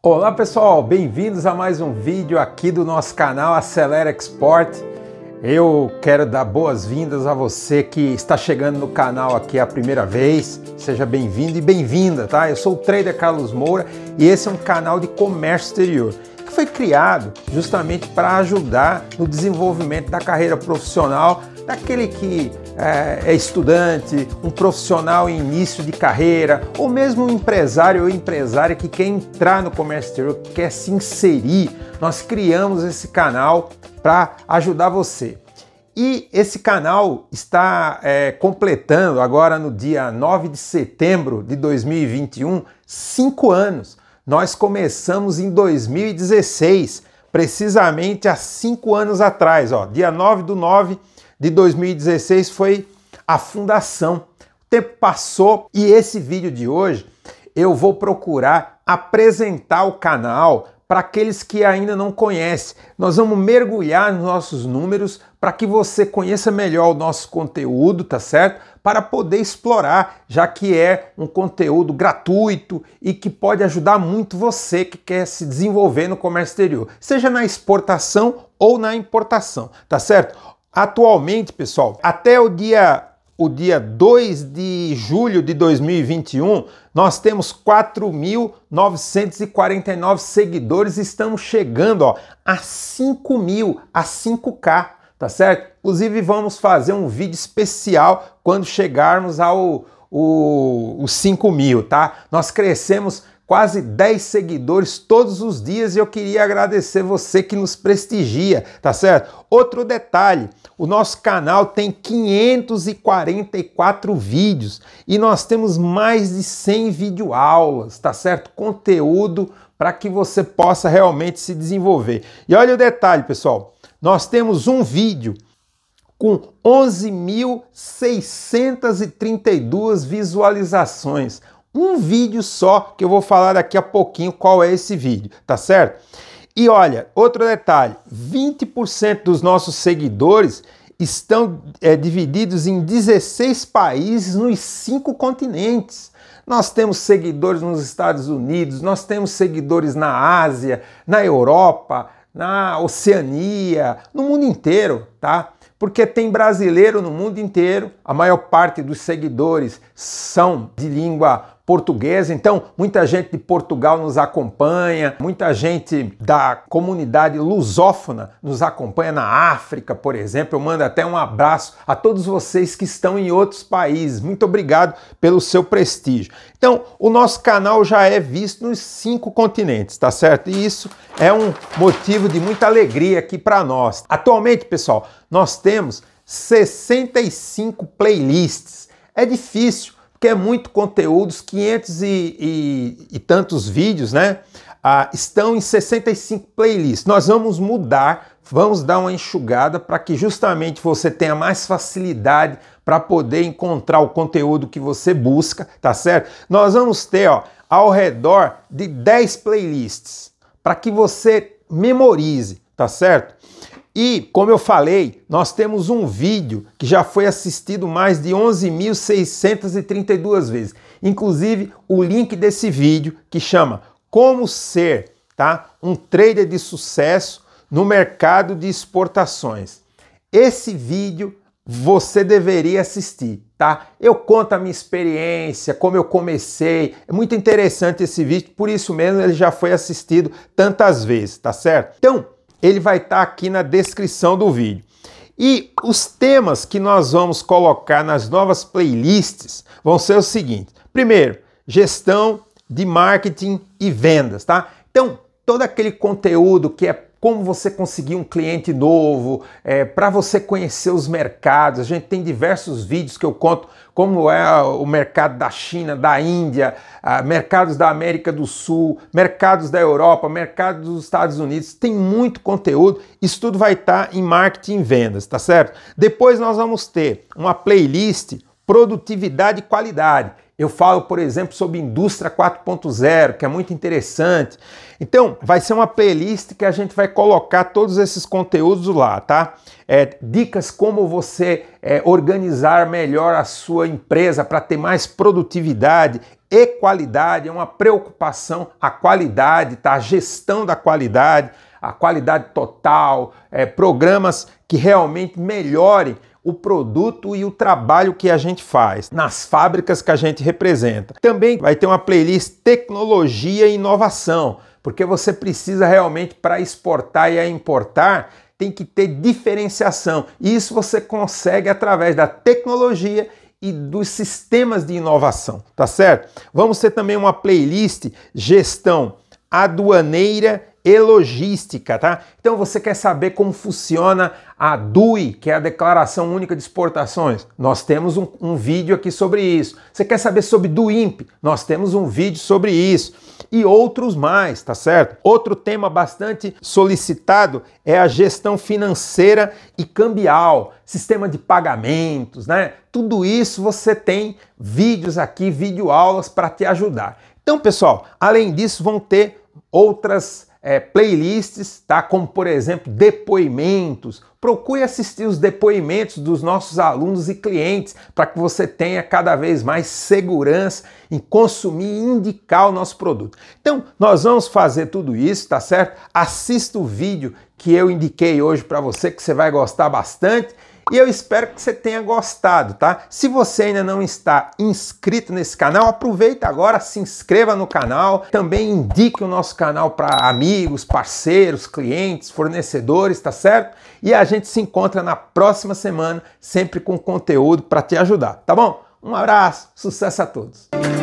Olá pessoal, bem-vindos a mais um vídeo aqui do nosso canal Acelera Export. Eu quero dar boas-vindas a você que está chegando no canal aqui a primeira vez. Seja bem-vindo e bem-vinda, tá? Eu sou o trader Carlos Moura e esse é um canal de comércio exterior que foi criado justamente para ajudar no desenvolvimento da carreira profissional daquele que é, é estudante, um profissional em início de carreira, ou mesmo um empresário ou empresária que quer entrar no comércio exterior, que quer se inserir. Nós criamos esse canal para ajudar você. E esse canal está é, completando agora no dia 9 de setembro de 2021, cinco anos. Nós começamos em 2016, precisamente há cinco anos atrás, ó, dia 9 do 9 de 2016 foi a fundação. O tempo passou e esse vídeo de hoje eu vou procurar apresentar o canal para aqueles que ainda não conhecem. Nós vamos mergulhar nos nossos números para que você conheça melhor o nosso conteúdo, tá certo? Para poder explorar, já que é um conteúdo gratuito e que pode ajudar muito você que quer se desenvolver no comércio exterior, seja na exportação ou na importação, tá certo? Atualmente, pessoal, até o dia o dia 2 de julho de 2021, nós temos 4.949 seguidores estamos chegando ó, a 5 mil, a 5K, tá certo? Inclusive, vamos fazer um vídeo especial quando chegarmos ao os 5 mil, tá? Nós crescemos quase 10 seguidores todos os dias e eu queria agradecer você que nos prestigia, tá certo? Outro detalhe, o nosso canal tem 544 vídeos e nós temos mais de 100 videoaulas, tá certo? Conteúdo para que você possa realmente se desenvolver. E olha o detalhe, pessoal, nós temos um vídeo com 11.632 visualizações um vídeo só que eu vou falar daqui a pouquinho qual é esse vídeo, tá certo? E olha, outro detalhe: 20% dos nossos seguidores estão é, divididos em 16 países nos cinco continentes. Nós temos seguidores nos Estados Unidos, nós temos seguidores na Ásia, na Europa, na Oceania, no mundo inteiro, tá? Porque tem brasileiro no mundo inteiro, a maior parte dos seguidores são de língua portuguesa. Então, muita gente de Portugal nos acompanha, muita gente da comunidade lusófona nos acompanha na África, por exemplo. Eu mando até um abraço a todos vocês que estão em outros países. Muito obrigado pelo seu prestígio. Então, o nosso canal já é visto nos cinco continentes, tá certo? E isso é um motivo de muita alegria aqui para nós. Atualmente, pessoal, nós temos 65 playlists. É difícil porque é muito conteúdo, os 500 e, e, e tantos vídeos, né? Ah, estão em 65 playlists. Nós vamos mudar, vamos dar uma enxugada para que justamente você tenha mais facilidade para poder encontrar o conteúdo que você busca, tá certo? Nós vamos ter, ó, ao redor de 10 playlists para que você memorize, tá certo? E, como eu falei, nós temos um vídeo que já foi assistido mais de 11.632 vezes. Inclusive, o link desse vídeo que chama Como Ser tá? um Trader de Sucesso no Mercado de Exportações. Esse vídeo você deveria assistir, tá? Eu conto a minha experiência, como eu comecei. É muito interessante esse vídeo, por isso mesmo ele já foi assistido tantas vezes, tá certo? Então, ele vai estar tá aqui na descrição do vídeo. E os temas que nós vamos colocar nas novas playlists vão ser os seguintes: primeiro, gestão de marketing e vendas, tá? Então, todo aquele conteúdo que é como você conseguir um cliente novo, é, para você conhecer os mercados. A gente tem diversos vídeos que eu conto como é o mercado da China, da Índia, a, ah, mercados da América do Sul, mercados da Europa, mercados dos Estados Unidos. Tem muito conteúdo. Isso tudo vai estar tá em marketing e vendas, tá certo? Depois nós vamos ter uma playlist produtividade e qualidade. Eu falo, por exemplo, sobre indústria 4.0, que é muito interessante. Então, vai ser uma playlist que a gente vai colocar todos esses conteúdos lá, tá? É, dicas como você é, organizar melhor a sua empresa para ter mais produtividade e qualidade. É uma preocupação a qualidade, tá? A gestão da qualidade, a qualidade total, é, programas que realmente melhorem o produto e o trabalho que a gente faz, nas fábricas que a gente representa. Também vai ter uma playlist tecnologia e inovação, porque você precisa realmente para exportar e importar tem que ter diferenciação. E isso você consegue através da tecnologia e dos sistemas de inovação, tá certo? Vamos ter também uma playlist gestão aduaneira e logística, tá? Então você quer saber como funciona a DUI, que é a Declaração Única de Exportações? Nós temos um, um vídeo aqui sobre isso. Você quer saber sobre DUIMP? Nós temos um vídeo sobre isso. E outros mais, tá certo? Outro tema bastante solicitado é a gestão financeira e cambial, sistema de pagamentos, né? Tudo isso você tem vídeos aqui, vídeo aulas para te ajudar. Então, pessoal, além disso, vão ter outras é, playlists, tá? como por exemplo depoimentos. Procure assistir os depoimentos dos nossos alunos e clientes para que você tenha cada vez mais segurança em consumir e indicar o nosso produto. Então, nós vamos fazer tudo isso, tá certo? Assista o vídeo que eu indiquei hoje para você, que você vai gostar bastante. E eu espero que você tenha gostado, tá? Se você ainda não está inscrito nesse canal, aproveita agora, se inscreva no canal, também indique o nosso canal para amigos, parceiros, clientes, fornecedores, tá certo? E a gente se encontra na próxima semana, sempre com conteúdo para te ajudar, tá bom? Um abraço, sucesso a todos.